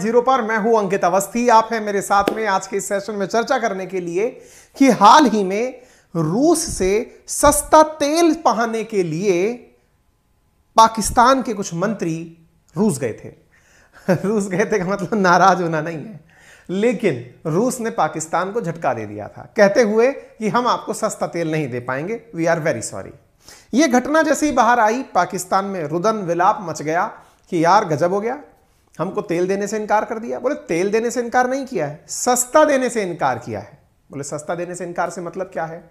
zero पर मैं हूं अंकित अवस्थी आप हैं मेरे साथ में आज के इस सेशन में चर्चा करने के लिए कि हाल ही में रूस से सस्ता तेल पहाने के लिए पाकिस्तान के कुछ मंत्री रूस गए थे रूस गए थे का मतलब नाराज होना नहीं है लेकिन रूस ने पाकिस्तान को झटका दे दिया था कहते हुए कि हम आपको सस्ता तेल नहीं दे पाएंगे वी आर वेरी सॉरी यह घटना जैसे ही बाहर आई पाकिस्तान में रुदन विलाप मच गया कि यार गजब हो गया हमको तेल देने से इनकार कर दिया बोले तेल देने से इनकार नहीं किया है सस्ता देने से इनकार किया है बोले सस्ता देने से इनकार से मतलब क्या है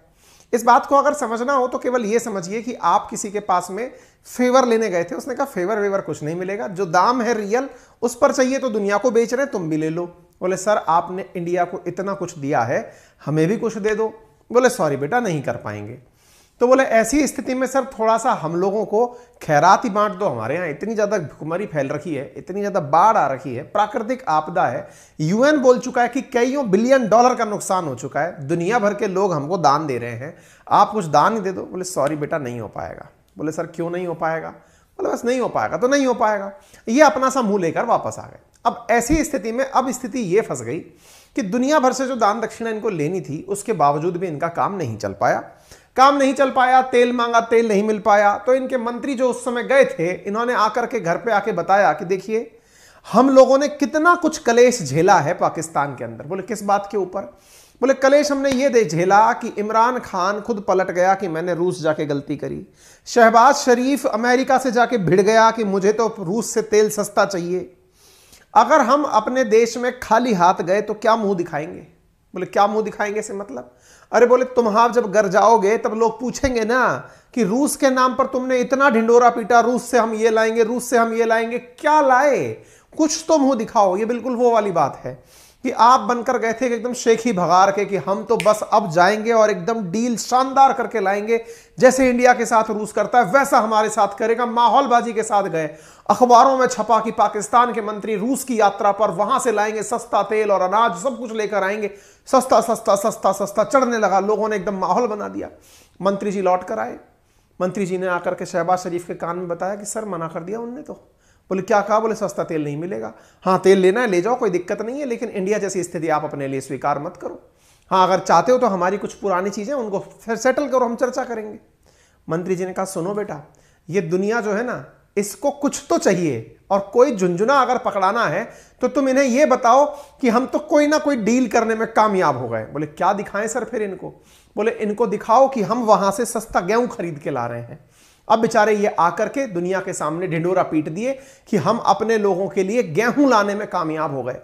इस बात को अगर समझना हो तो केवल यह समझिए कि आप किसी के पास में फेवर लेने गए थे उसने कहा फेवर वेवर कुछ नहीं मिलेगा जो दाम है रियल उस पर चाहिए तो दुनिया को बेच रहे तुम भी ले लो बोले सर आपने इंडिया को इतना कुछ दिया है हमें भी कुछ दे दो बोले सॉरी बेटा नहीं कर पाएंगे तो बोले ऐसी स्थिति में सर थोड़ा सा हम लोगों को खैरात ही बांट दो हमारे यहाँ इतनी ज़्यादा भुखमरी फैल रखी है इतनी ज़्यादा बाढ़ आ रखी है प्राकृतिक आपदा है यूएन बोल चुका है कि कईयों बिलियन डॉलर का नुकसान हो चुका है दुनिया भर के लोग हमको दान दे रहे हैं आप कुछ दान ही दे दो बोले सॉरी बेटा नहीं हो पाएगा बोले सर क्यों नहीं हो पाएगा बोले बस नहीं हो पाएगा तो नहीं हो पाएगा ये अपना सा मुंह लेकर वापस आ गए अब ऐसी स्थिति में अब स्थिति ये फंस गई कि दुनिया भर से जो दान दक्षिणा इनको लेनी थी उसके बावजूद भी इनका काम नहीं चल पाया काम नहीं चल पाया तेल मांगा तेल नहीं मिल पाया तो इनके मंत्री जो उस समय गए थे इन्होंने आकर के घर पे आके बताया कि देखिए हम लोगों ने कितना कुछ कलेश झेला है पाकिस्तान के अंदर बोले किस बात के ऊपर बोले कलेश हमने ये दे झेला कि इमरान खान खुद पलट गया कि मैंने रूस जाके गलती करी शहबाज शरीफ अमेरिका से जाके भिड़ गया कि मुझे तो रूस से तेल सस्ता चाहिए अगर हम अपने देश में खाली हाथ गए तो क्या मुंह दिखाएंगे बोले क्या मुंह दिखाएंगे से मतलब अरे बोले तुम हाँ जब घर जाओगे तब लोग पूछेंगे ना कि रूस के नाम पर तुमने इतना ढिंडोरा पीटा रूस से हम ये लाएंगे रूस से हम ये लाएंगे क्या लाए कुछ तो मुंह दिखाओ ये बिल्कुल वो वाली बात है कि आप बनकर गए थे एकदम शेख ही भगार के कि हम तो बस अब जाएंगे और एकदम डील शानदार करके लाएंगे जैसे इंडिया के साथ रूस करता है वैसा हमारे साथ करेगा माहौलबाजी के साथ गए अखबारों में छपा कि पाकिस्तान के मंत्री रूस की यात्रा पर वहां से लाएंगे सस्ता तेल और अनाज सब कुछ लेकर आएंगे सस्ता सस्ता सस्ता सस्ता चढ़ने लगा लोगों ने एकदम माहौल बना दिया मंत्री जी लौट कर आए मंत्री जी ने आकर के शहबाज शरीफ के कान में बताया कि सर मना कर दिया उनने तो बोले क्या कहा बोले सस्ता तेल नहीं मिलेगा हाँ तेल लेना है ले जाओ कोई दिक्कत नहीं है लेकिन इंडिया जैसी स्थिति आप अपने लिए स्वीकार मत करो हाँ अगर चाहते हो तो हमारी कुछ पुरानी चीज़ें उनको फिर सेटल करो हम चर्चा करेंगे मंत्री जी ने कहा सुनो बेटा ये दुनिया जो है ना इसको कुछ तो चाहिए और कोई झुंझुना अगर पकड़ाना है तो तुम इन्हें यह बताओ कि हम तो कोई ना कोई डील करने में कामयाब हो गए बोले क्या दिखाएं सर फिर इनको बोले इनको दिखाओ कि हम वहां से सस्ता गेहूं खरीद के ला रहे हैं अब बेचारे ये आकर के दुनिया के सामने ढिंडोरा पीट दिए कि हम अपने लोगों के लिए गेहूं लाने में कामयाब हो गए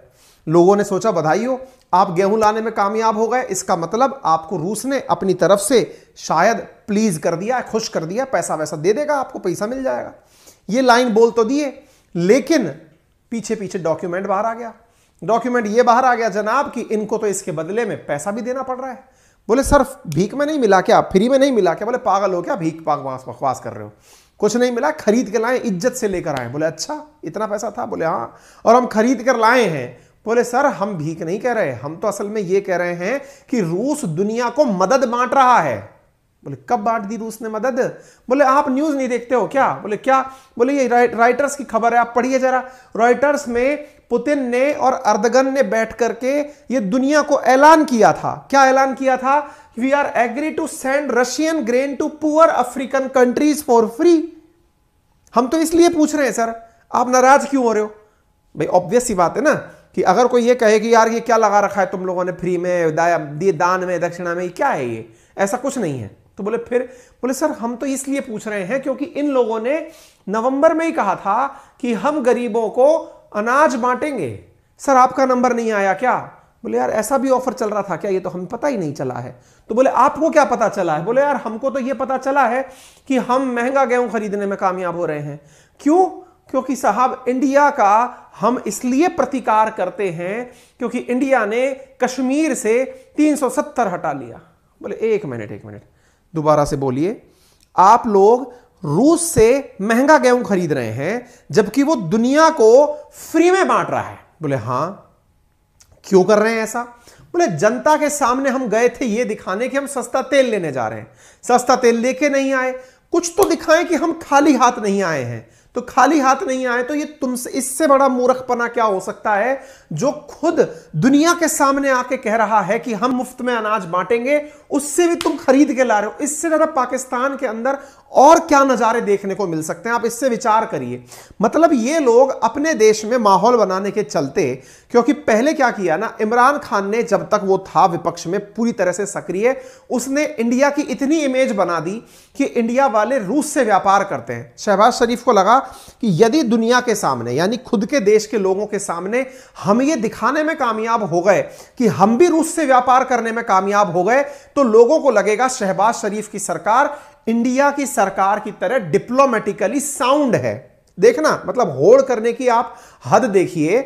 लोगों ने सोचा बधाई हो आप गेहूं लाने में कामयाब हो गए इसका मतलब आपको रूस ने अपनी तरफ से शायद प्लीज कर दिया खुश कर दिया पैसा वैसा दे देगा आपको पैसा मिल जाएगा ये लाइन बोल तो दिए लेकिन पीछे पीछे डॉक्यूमेंट बाहर आ गया डॉक्यूमेंट ये बाहर आ गया जनाब कि इनको तो इसके बदले में पैसा भी देना पड़ रहा है बोले सर भीख में नहीं मिला क्या फ्री में नहीं मिला क्या बोले पागल हो क्या भीख पाग बकवास कर रहे हो कुछ नहीं मिला खरीद के लाए इज्जत से लेकर आए बोले अच्छा इतना पैसा था बोले हाँ और हम खरीद कर लाए हैं बोले सर हम भीख नहीं कह रहे हम तो असल में ये कह रहे हैं कि रूस दुनिया को मदद बांट रहा है बोले कब बांट दी रूस ने मदद बोले आप न्यूज नहीं देखते हो क्या बोले क्या बोले ये राइटर्स की खबर है आप पढ़िए जरा रॉयटर्स में पुतिन ने और अर्दगन ने बैठ करके ये दुनिया को ऐलान किया था क्या ऐलान किया था we are agree to send Russian grain to poor African countries for free हम तो इसलिए पूछ रहे हैं सर आप नाराज क्यों हो रहे हो भाई ऑब्वियस ही बात है ना कि अगर कोई ये कहे कि यार ये क्या लगा रखा है तुम लोगों ने फ्री में दिए दान में दक्षिणा में क्या है ये ऐसा कुछ नहीं है तो बोले फिर बोले सर हम तो इसलिए पूछ रहे हैं क्योंकि इन लोगों ने नवंबर में ही कहा था कि हम गरीबों को अनाज बांटेंगे सर आपका नंबर नहीं आया क्या बोले यार ऐसा भी ऑफर चल रहा था क्या ये तो हमें पता ही नहीं चला है तो बोले आपको क्या पता चला है बोले यार हमको तो ये पता चला है कि हम महंगा गेहूं खरीदने में कामयाब हो रहे हैं क्यों क्योंकि साहब इंडिया का हम इसलिए प्रतिकार करते हैं क्योंकि इंडिया ने कश्मीर से 370 हटा लिया बोले एक मिनट एक मिनट दोबारा से बोलिए आप लोग रूस से महंगा गेहूं खरीद रहे हैं जबकि वो दुनिया को फ्री में बांट रहा है बोले हां क्यों कर रहे हैं ऐसा बोले जनता के सामने हम गए थे ये दिखाने कि हम सस्ता तेल लेने जा रहे हैं सस्ता तेल लेके नहीं आए कुछ तो दिखाएं कि हम खाली हाथ नहीं आए हैं तो खाली हाथ नहीं आए तो ये तुमसे इससे बड़ा मूर्खपना क्या हो सकता है जो खुद दुनिया के सामने आके कह रहा है कि हम मुफ्त में अनाज बांटेंगे उससे भी तुम खरीद के ला रहे हो इससे ज्यादा पाकिस्तान के अंदर और क्या नज़ारे देखने को मिल सकते हैं आप इससे विचार करिए मतलब ये लोग अपने देश में माहौल बनाने के चलते क्योंकि पहले क्या किया ना इमरान खान ने जब तक वो था विपक्ष में पूरी तरह से सक्रिय उसने इंडिया की इतनी इमेज बना दी कि इंडिया वाले रूस से व्यापार करते हैं शहबाज शरीफ को लगा कि यदि दुनिया के सामने यानी खुद के देश के लोगों के सामने हम ये दिखाने में कामयाब हो गए कि हम भी रूस से व्यापार करने में कामयाब हो गए तो लोगों को लगेगा शहबाज शरीफ की सरकार इंडिया की सरकार की तरह डिप्लोमेटिकली साउंड है देखना मतलब होड़ करने की आप हद देखिए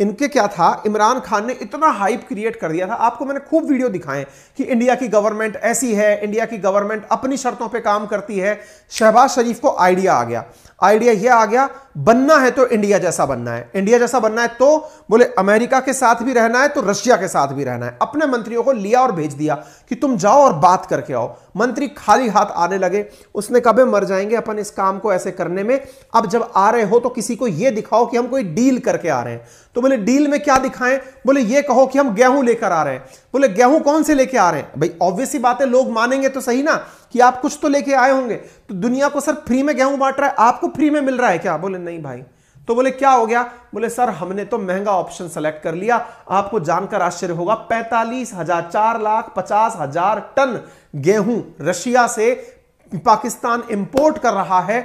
इनके क्या था इमरान खान ने इतना हाइप क्रिएट कर दिया था आपको मैंने खूब वीडियो दिखाए कि इंडिया की गवर्नमेंट ऐसी है इंडिया की गवर्नमेंट अपनी शर्तों पे काम करती है शहबाज शरीफ को आइडिया आ गया आइडिया ये आ गया बनना है तो इंडिया जैसा बनना है इंडिया जैसा बनना है तो बोले अमेरिका के साथ भी रहना है तो रशिया के साथ भी रहना है अपने मंत्रियों को लिया और भेज दिया कि तुम जाओ और बात करके आओ मंत्री खाली हाथ आने लगे उसने कबे मर जाएंगे अपन इस काम को ऐसे करने में अब जब आ रहे हो तो किसी को यह दिखाओ कि हम कोई डील करके आ रहे हैं तो बोले डील में क्या दिखाएं बोले ये कहो कि हम गेहूं लेकर आ रहे हैं बोले गेहूं कौन से लेके आ रहे हैं भाई ऑब्वियसली बात लोग मानेंगे तो सही ना कि आप कुछ तो लेके आए होंगे तो दुनिया को सर फ्री में गेहूं बांट रहा है आपको फ्री में मिल रहा है क्या बोले नहीं भाई तो बोले क्या हो गया बोले सर हमने तो महंगा ऑप्शन सेलेक्ट कर लिया आपको जानकर आश्चर्य होगा पैंतालीस हजार चार लाख पचास हजार टन गेहूं रशिया से पाकिस्तान इंपोर्ट कर रहा है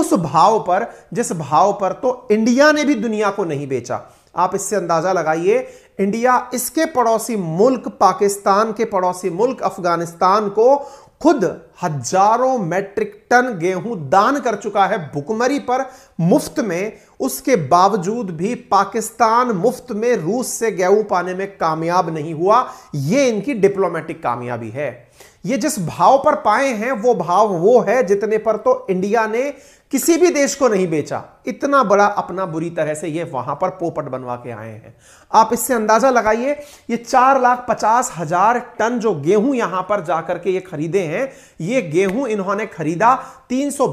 उस भाव पर जिस भाव पर तो इंडिया ने भी दुनिया को नहीं बेचा आप इससे अंदाजा लगाइए इंडिया इसके पड़ोसी मुल्क पाकिस्तान के पड़ोसी मुल्क अफगानिस्तान को खुद हजारों मैट्रिक टन गेहूं दान कर चुका है भुकमरी पर मुफ्त में उसके बावजूद भी पाकिस्तान मुफ्त में रूस से गेहूं पाने में कामयाब नहीं हुआ यह इनकी डिप्लोमेटिक कामयाबी है ये जिस भाव पर पाए हैं वो भाव वो है जितने पर तो इंडिया ने किसी भी देश को नहीं बेचा इतना बड़ा अपना बुरी तरह से ये वहां पर पोपट बनवा के आए हैं आप इससे अंदाजा लगाइए ये चार लाख पचास हजार टन जो गेहूं यहां पर जाकर के ये खरीदे हैं ये गेहूं इन्होंने खरीदा तीन सौ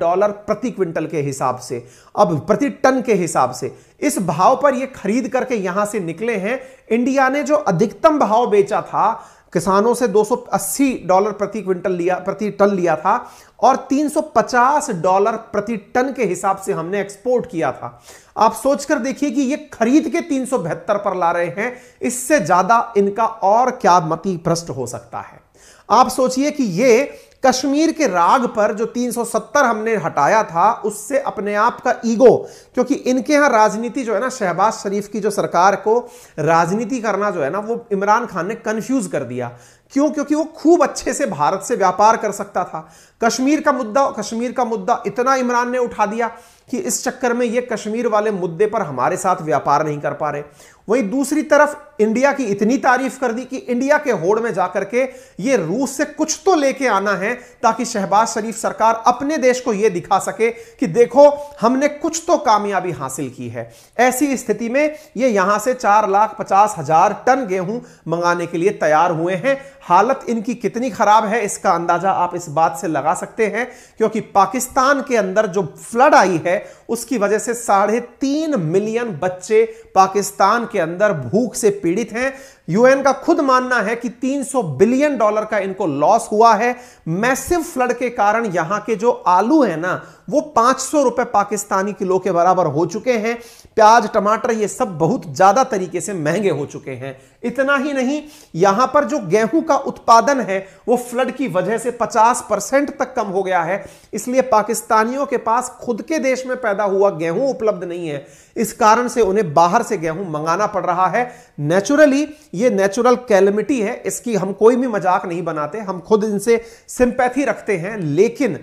डॉलर प्रति क्विंटल के हिसाब से अब प्रति टन के हिसाब से इस भाव पर ये खरीद करके यहां से निकले हैं इंडिया ने जो अधिकतम भाव बेचा था किसानों से 280 डॉलर प्रति क्विंटल लिया प्रति टन लिया था और 350 डॉलर प्रति टन के हिसाब से हमने एक्सपोर्ट किया था आप सोचकर देखिए कि ये खरीद के तीन पर ला रहे हैं इससे ज्यादा इनका और क्या मती भ्रष्ट हो सकता है आप सोचिए कि ये कश्मीर के राग पर जो 370 हमने हटाया था उससे अपने आप का ईगो क्योंकि इनके यहाँ राजनीति जो है ना शहबाज शरीफ की जो सरकार को राजनीति करना जो है ना वो इमरान खान ने कन्फ्यूज कर दिया क्यों क्योंकि वो खूब अच्छे से भारत से व्यापार कर सकता था कश्मीर का मुद्दा कश्मीर का मुद्दा इतना इमरान ने उठा दिया कि इस चक्कर में ये कश्मीर वाले मुद्दे पर हमारे साथ व्यापार नहीं कर पा रहे वहीं दूसरी तरफ इंडिया की इतनी तारीफ कर दी कि इंडिया के होड़ में जाकर के ये रूस से कुछ तो लेके आना है ताकि शहबाज शरीफ सरकार अपने देश को यह दिखा सके कि देखो हमने कुछ तो कामयाबी हासिल की है ऐसी स्थिति में ये यहां से चार लाख पचास हजार टन गेहूं मंगाने के लिए तैयार हुए हैं हालत इनकी कितनी खराब है इसका अंदाजा आप इस बात से लगा सकते हैं क्योंकि पाकिस्तान के अंदर जो फ्लड आई है उसकी वजह से साढ़े तीन मिलियन बच्चे पाकिस्तान के अंदर भूख से पीड़ित हैं यूएन का खुद मानना है कि 300 बिलियन डॉलर का इनको लॉस हुआ है मैसिव फ्लड के कारण यहां के जो आलू है ना वो 500 रुपए पाकिस्तानी किलो के बराबर हो चुके हैं प्याज टमाटर ये सब बहुत ज्यादा तरीके से महंगे हो चुके हैं इतना ही नहीं यहां पर जो गेहूं का उत्पादन है वो फ्लड की वजह से 50 परसेंट तक कम हो गया है इसलिए पाकिस्तानियों के पास खुद के देश में पैदा हुआ गेहूं उपलब्ध नहीं है इस कारण से उन्हें बाहर से गेहूं मंगाना पड़ रहा है नेचुरली ये नेचुरल कैलमिटी है इसकी हम कोई भी मजाक नहीं बनाते हम खुद इनसे सिंपैथी रखते हैं लेकिन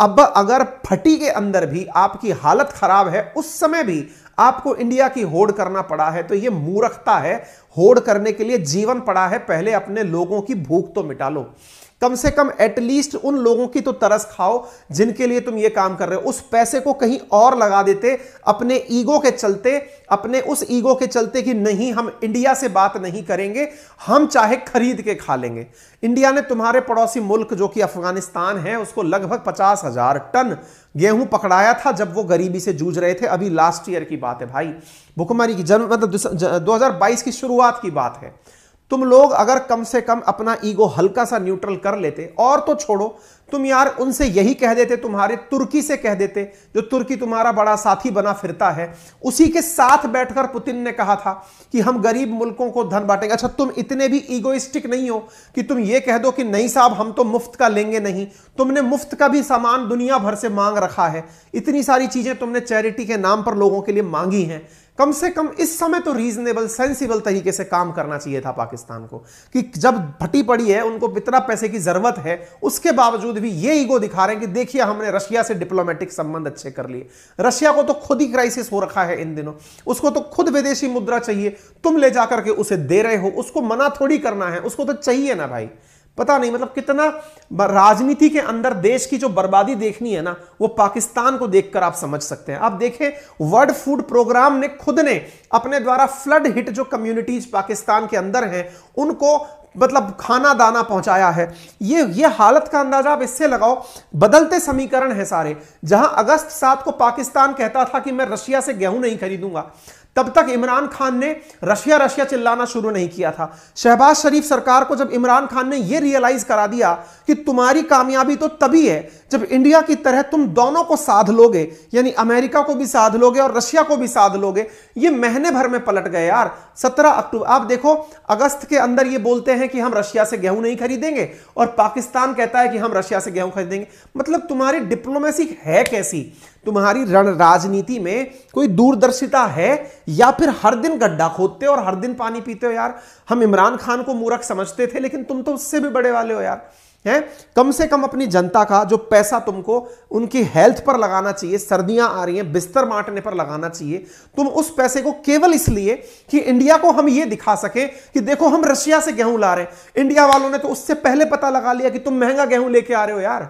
अब अगर फटी के अंदर भी आपकी हालत खराब है उस समय भी आपको इंडिया की होड़ करना पड़ा है तो ये मूर्खता है होड़ करने के लिए जीवन पड़ा है पहले अपने लोगों की भूख तो मिटा लो कम से कम एटलीस्ट उन लोगों की तो तरस खाओ जिनके लिए तुम ये काम कर रहे हो उस पैसे को कहीं और लगा देते अपने ईगो के चलते अपने उस ईगो के चलते कि नहीं हम इंडिया से बात नहीं करेंगे हम चाहे खरीद के खा लेंगे इंडिया ने तुम्हारे पड़ोसी मुल्क जो कि अफगानिस्तान है उसको लगभग पचास हजार टन गेहूं पकड़ाया था जब वो गरीबी से जूझ रहे थे अभी लास्ट ईयर की बात है भाई भुखमारी की जन्म मतलब दो की शुरुआत की बात है तुम लोग अगर कम से कम अपना ईगो हल्का सा न्यूट्रल कर लेते और तो छोड़ो तुम यार उनसे यही कह देते तुम्हारे तुर्की से कह देते जो तुर्की तुम्हारा बड़ा साथी बना फिरता है उसी के साथ बैठकर पुतिन ने कहा था कि हम गरीब मुल्कों को धन बांटेंगे अच्छा तुम इतने भी ईगोइस्टिक नहीं हो कि तुम ये कह दो कि नहीं साहब हम तो मुफ्त का लेंगे नहीं तुमने मुफ्त का भी सामान दुनिया भर से मांग रखा है इतनी सारी चीजें तुमने चैरिटी के नाम पर लोगों के लिए मांगी हैं कम से कम इस समय तो रीजनेबल सेंसिबल तरीके से काम करना चाहिए था पाकिस्तान को कि जब भटी पड़ी है उनको इतना पैसे की जरूरत है उसके बावजूद भी ये ईगो दिखा रहे हैं कि देखिए हमने रशिया से डिप्लोमेटिक संबंध अच्छे कर लिए रशिया को तो खुद ही क्राइसिस हो रखा है इन दिनों उसको तो खुद विदेशी मुद्रा चाहिए तुम ले जाकर के उसे दे रहे हो उसको मना थोड़ी करना है उसको तो चाहिए ना भाई पता नहीं मतलब कितना राजनीति के अंदर देश की जो बर्बादी देखनी है ना वो पाकिस्तान को देखकर आप समझ सकते हैं आप देखें वर्ल्ड फूड प्रोग्राम ने खुद ने अपने द्वारा फ्लड हिट जो कम्युनिटीज पाकिस्तान के अंदर हैं उनको मतलब खाना दाना पहुंचाया है ये ये हालत का अंदाजा आप इससे लगाओ बदलते समीकरण है सारे जहां अगस्त सात को पाकिस्तान कहता था कि मैं रशिया से गेहूं नहीं खरीदूंगा तब तक इमरान खान ने रशिया रशिया चिल्लाना शुरू नहीं किया था शहबाज शरीफ सरकार को जब इमरान खान ने यह रियलाइज करा दिया कि तुम्हारी कामयाबी तो तभी है जब इंडिया की तरह तुम दोनों को साध लोगे यानी अमेरिका को भी साध लोगे और रशिया को भी साध लोगे ये महीने भर में पलट गए यार सत्रह अक्टूबर आप देखो अगस्त के अंदर ये बोलते हैं कि हम रशिया से गेहूं नहीं खरीदेंगे और पाकिस्तान कहता है कि हम रशिया से गेहूं खरीदेंगे मतलब तुम्हारी डिप्लोमेसी है कैसी तुम्हारी रण राजनीति में कोई दूरदर्शिता है या फिर हर दिन गड्ढा खोदते हो और हर दिन पानी पीते हो यार हम इमरान खान को मूर्ख समझते थे लेकिन तुम तो उससे भी बड़े वाले हो यार है कम से कम अपनी जनता का जो पैसा तुमको उनकी हेल्थ पर लगाना चाहिए सर्दियां आ रही हैं बिस्तर बांटने पर लगाना चाहिए तुम उस पैसे को केवल इसलिए कि इंडिया को हम ये दिखा सके कि देखो हम रशिया से गेहूं ला रहे हैं इंडिया वालों ने तो उससे पहले पता लगा लिया कि तुम महंगा गेहूं लेके आ रहे हो यार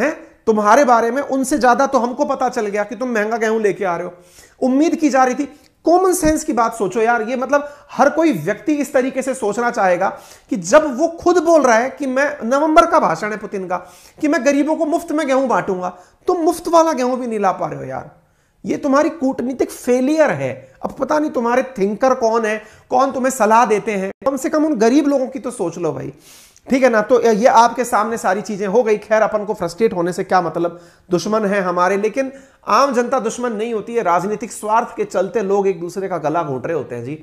हैं तुम्हारे बारे में उनसे ज्यादा तो हमको पता चल गया कि तुम महंगा गेहूं लेके आ रहे हो उम्मीद की जा रही थी कॉमन सेंस की बात सोचो यार ये मतलब हर कोई व्यक्ति इस तरीके से सोचना चाहेगा कि जब वो खुद बोल रहा है कि मैं नवंबर का भाषण है पुतिन का कि मैं गरीबों को मुफ्त में गेहूं बांटूंगा तुम मुफ्त वाला गेहूं भी नहीं ला पा रहे हो यार ये तुम्हारी कूटनीतिक फेलियर है अब पता नहीं तुम्हारे थिंकर कौन है कौन तुम्हें सलाह देते हैं कम से कम उन गरीब लोगों की तो सोच लो भाई ठीक है ना तो ये आपके सामने सारी चीजें हो गई खैर अपन को फ्रस्ट्रेट होने से क्या मतलब दुश्मन है हमारे लेकिन आम जनता दुश्मन नहीं होती है राजनीतिक स्वार्थ के चलते लोग एक दूसरे का गला घोट रहे होते हैं जी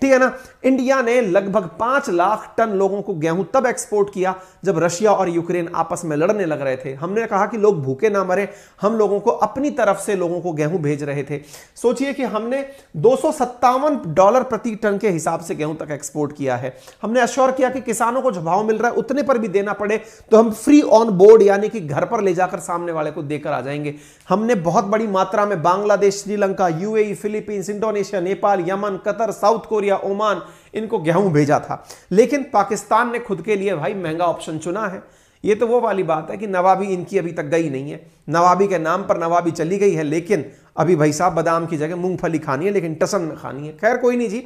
ठीक है ना इंडिया ने लगभग पांच लाख टन लोगों को गेहूं तब एक्सपोर्ट किया जब रशिया और यूक्रेन आपस में लड़ने लग रहे थे हमने कहा कि लोग भूखे ना मरे हम लोगों को अपनी तरफ से लोगों को गेहूं भेज रहे थे सोचिए कि हमने दो डॉलर प्रति टन के हिसाब से गेहूं तक एक्सपोर्ट किया है हमने अश्योर किया कि किसानों को जो भाव मिल रहा है उतने पर भी देना पड़े तो हम फ्री ऑन बोर्ड यानी कि घर पर ले जाकर सामने वाले को देकर आ जाएंगे हमने बहुत बड़ी मात्रा में Bangladesh Sri Lanka UAE Philippines Indonesia Nepal Yemen Qatar South Korea Oman इनको गेहूं भेजा था लेकिन पाकिस्तान ने खुद के लिए भाई महंगा ऑप्शन चुना है ये तो वो वाली बात है कि नवाबी इनकी अभी तक गई नहीं है नवाबी के नाम पर नवाबी चली गई है लेकिन अभी भाई साहब बादाम की जगह मूंगफली खानी है लेकिन टसन में खानी है खैर कोई नहीं जी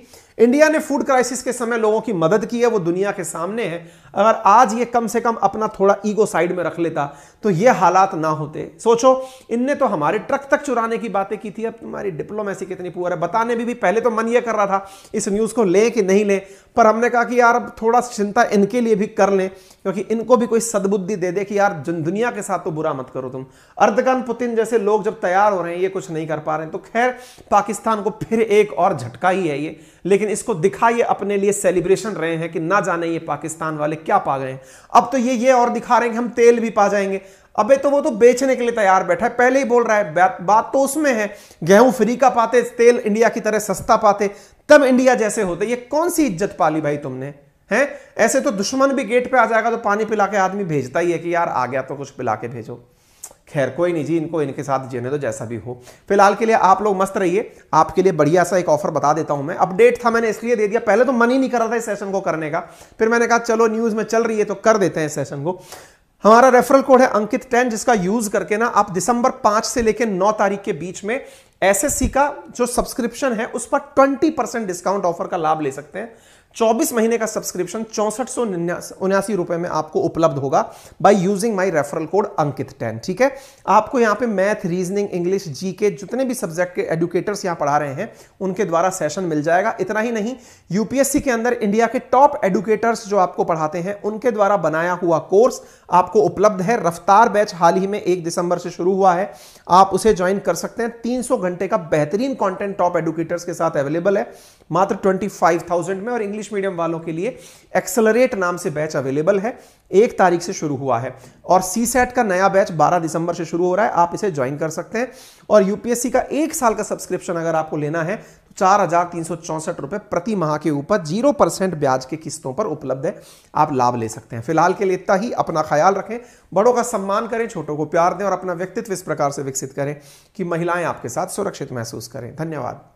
इंडिया ने फूड क्राइसिस के समय लोगों की मदद की है वो दुनिया के सामने है अगर आज ये कम से कम अपना थोड़ा ईगो साइड में रख लेता तो ये हालात ना होते सोचो इनने तो हमारे ट्रक तक चुराने की बातें की थी अब तुम्हारी डिप्लोमेसी कितनी पुअर है बताने भी, भी पहले तो मन ये कर रहा था इस न्यूज़ को लें कि नहीं लें पर हमने कहा कि यार अब थोड़ा चिंता इनके लिए भी कर लें क्योंकि इनको भी कोई सदबुद्धि दे दे कि यार दुनिया के साथ तो बुरा मत करो तुम अर्धगन पुतिन जैसे लोग जब तैयार हो रहे हैं ये कुछ नहीं कर पा रहे हैं तो खैर पाकिस्तान को फिर एक और झटका ही है ये लेकिन इसको दिखा ये अपने लिए सेलिब्रेशन रहे हैं कि ना जाने ये पाकिस्तान वाले क्या पा गए हैं अब तो ये ये और दिखा रहे हैं कि हम तेल भी पा जाएंगे अबे तो वो तो बेचने के लिए तैयार बैठा है पहले ही बोल रहा है बात, बात तो उसमें है गेहूं फ्री का पाते तेल इंडिया की तरह सस्ता पाते तब इंडिया जैसे होते ये कौन सी इज्जत पाली भाई तुमने है ऐसे तो दुश्मन भी गेट पे आ जाएगा तो पानी पिला के आदमी भेजता ही है कि यार आ गया तो कुछ पिला के भेजो खैर कोई नहीं जी इनको इनके साथ जीने दो जैसा भी हो फिलहाल के लिए आप लोग मस्त रहिए आपके लिए बढ़िया सा एक ऑफर बता देता हूं मैं अपडेट था मैंने इसलिए दे दिया पहले तो मन ही नहीं कर रहा था इस सेशन को करने का फिर मैंने कहा चलो न्यूज में चल रही है तो कर देते हैं इस सेशन को हमारा रेफरल कोड है अंकित टेन जिसका यूज करके ना आप दिसंबर पांच से लेकर नौ तारीख के बीच में एसएससी का जो सब्सक्रिप्शन है उस पर 20 परसेंट डिस्काउंट ऑफर का लाभ ले सकते हैं 24 महीने का सब्सक्रिप्शन चौसठ सौ उन्यासी रुपए में आपको उपलब्ध होगा by using my referral code Ankit ten ठीक है आपको यहां पे मैथ रीजनिंग इंग्लिश जी के जितने भी सब्जेक्ट के एडुकेटर्स यहां पढ़ा रहे हैं उनके द्वारा सेशन मिल जाएगा इतना ही नहीं यूपीएससी के अंदर इंडिया के टॉप एडुकेटर्स जो आपको पढ़ाते हैं उनके द्वारा बनाया हुआ कोर्स आपको उपलब्ध है रफ्तार बैच हाल ही में एक दिसंबर से शुरू हुआ है आप उसे ज्वाइन कर सकते हैं तीन घंटे घंटे का बेहतरीन कंटेंट टॉप एडुकेटर्स के साथ अवेलेबल है मात्र 25,000 में और इंग्लिश मीडियम वालों के लिए एक्सलरेट नाम से बैच अवेलेबल है एक तारीख से शुरू हुआ है और सी सेट का नया बैच 12 दिसंबर से शुरू हो रहा है आप इसे ज्वाइन कर सकते हैं और यूपीएससी का एक साल का सब्सक्रिप्शन अगर आपको लेना है चार हजार तीन सौ चौसठ रुपए प्रति माह के ऊपर जीरो परसेंट ब्याज के किस्तों पर उपलब्ध है आप लाभ ले सकते हैं फिलहाल के लिए इतना ही अपना ख्याल रखें बड़ों का सम्मान करें छोटों को प्यार दें और अपना व्यक्तित्व इस प्रकार से विकसित करें कि महिलाएं आपके साथ सुरक्षित महसूस करें धन्यवाद